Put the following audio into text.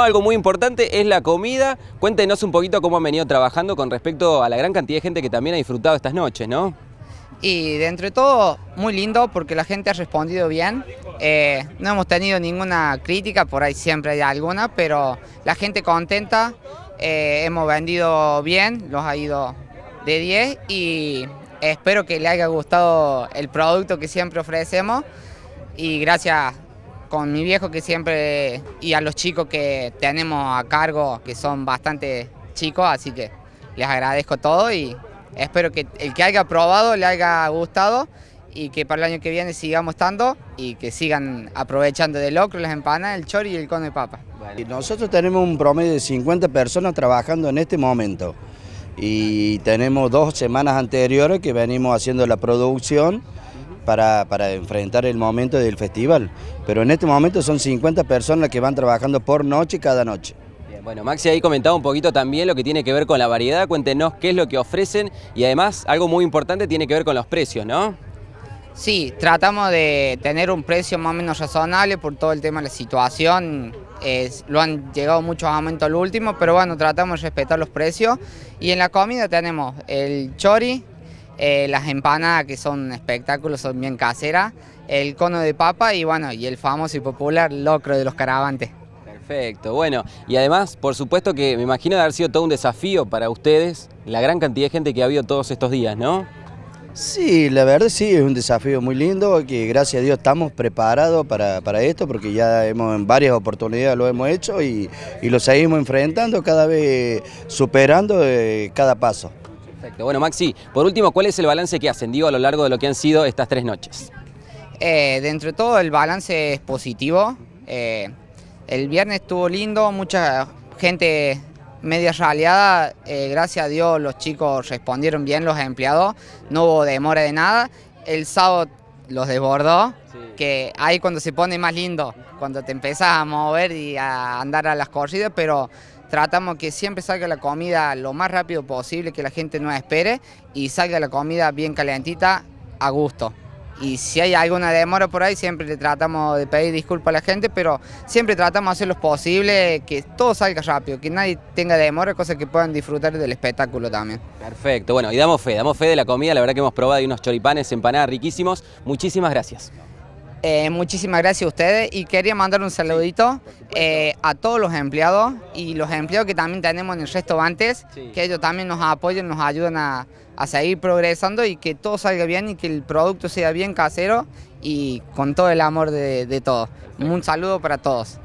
Algo muy importante es la comida. Cuéntenos un poquito cómo han venido trabajando con respecto a la gran cantidad de gente que también ha disfrutado estas noches, ¿no? Y dentro de todo, muy lindo porque la gente ha respondido bien. Eh, no hemos tenido ninguna crítica, por ahí siempre hay alguna, pero la gente contenta. Eh, hemos vendido bien, los ha ido de 10 y espero que le haya gustado el producto que siempre ofrecemos. Y gracias con mi viejo que siempre y a los chicos que tenemos a cargo, que son bastante chicos, así que les agradezco todo y espero que el que haya probado le haya gustado y que para el año que viene sigamos estando y que sigan aprovechando del locro, las empanadas, el chor y el cono de papa. Nosotros tenemos un promedio de 50 personas trabajando en este momento y tenemos dos semanas anteriores que venimos haciendo la producción para, enfrentar el momento del festival. Pero en este momento son 50 personas que van trabajando por noche cada noche. bueno, Maxi ahí comentaba un poquito también lo que tiene que ver con la variedad, cuéntenos qué es lo que ofrecen y además algo muy importante tiene que ver con los precios, ¿no? Sí, tratamos de tener un precio más o menos razonable por todo el tema de la situación. lo han llegado muchos aumentos al último, pero bueno, tratamos de respetar los precios. Y en la comida tenemos el chori, eh, las empanadas que son espectáculos, son bien caseras, el cono de papa y bueno, y el famoso y popular locro de los caravantes. Perfecto, bueno, y además, por supuesto que me imagino haber sido todo un desafío para ustedes, la gran cantidad de gente que ha habido todos estos días, ¿no? Sí, la verdad sí, es un desafío muy lindo, que gracias a Dios estamos preparados para, esto, porque ya hemos en varias oportunidades lo hemos hecho y, lo seguimos enfrentando, cada vez superando eh, cada paso. Perfecto. Bueno, Maxi, por último, ¿cuál es el balance que ascendido a lo largo de lo que han sido estas tres noches? Eh, dentro de todo, el balance es positivo. Eh, el viernes estuvo lindo, mucha gente media raleada. Eh, gracias a Dios, los chicos respondieron bien, los empleados. No hubo demora de nada. El sábado los desbordó, que ahí cuando se pone más lindo, cuando te empezás a mover y a andar a las corridas, pero tratamos que siempre salga la comida lo más rápido posible, que la gente no espere y salga la comida bien calentita a gusto. Y si hay alguna demora por ahí, siempre le tratamos de pedir disculpas a la gente, pero siempre tratamos de hacer lo posible que todo salga rápido, que nadie tenga demora, cosas que puedan disfrutar del espectáculo también. Perfecto, bueno, y damos fe, damos fe de la comida, la verdad que hemos probado ahí unos choripanes, empanadas riquísimos. Muchísimas gracias. Eh, muchísimas gracias a ustedes y quería mandar un saludito eh, a todos los empleados y los empleados que también tenemos en el resto antes, que ellos también nos apoyen, nos ayudan a, seguir progresando y que todo salga bien y que el producto sea bien casero y con todo el amor de todos. Un saludo para todos.